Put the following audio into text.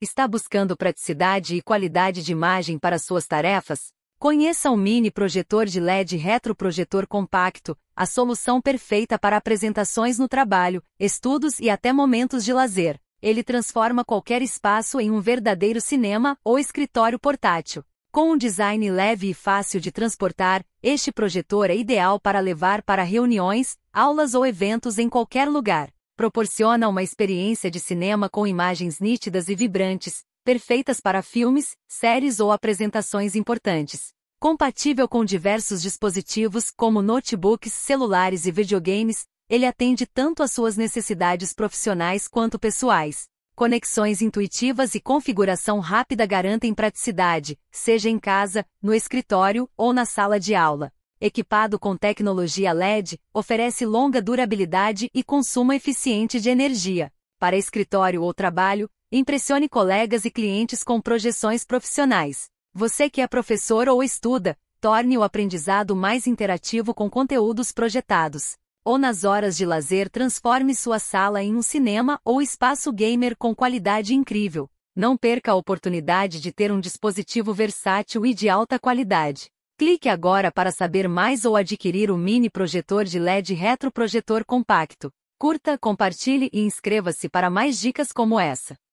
Está buscando praticidade e qualidade de imagem para suas tarefas? Conheça o mini projetor de LED retroprojetor compacto, a solução perfeita para apresentações no trabalho, estudos e até momentos de lazer. Ele transforma qualquer espaço em um verdadeiro cinema ou escritório portátil. Com um design leve e fácil de transportar, este projetor é ideal para levar para reuniões, aulas ou eventos em qualquer lugar proporciona uma experiência de cinema com imagens nítidas e vibrantes, perfeitas para filmes, séries ou apresentações importantes. Compatível com diversos dispositivos como notebooks, celulares e videogames, ele atende tanto às suas necessidades profissionais quanto pessoais. Conexões intuitivas e configuração rápida garantem praticidade, seja em casa, no escritório ou na sala de aula equipado com tecnologia LED, oferece longa durabilidade e consumo eficiente de energia. Para escritório ou trabalho, impressione colegas e clientes com projeções profissionais. Você que é professor ou estuda, torne o aprendizado mais interativo com conteúdos projetados. Ou nas horas de lazer, transforme sua sala em um cinema ou espaço gamer com qualidade incrível. Não perca a oportunidade de ter um dispositivo versátil e de alta qualidade. Clique agora para saber mais ou adquirir o mini projetor de LED retroprojetor compacto. Curta, compartilhe e inscreva-se para mais dicas como essa.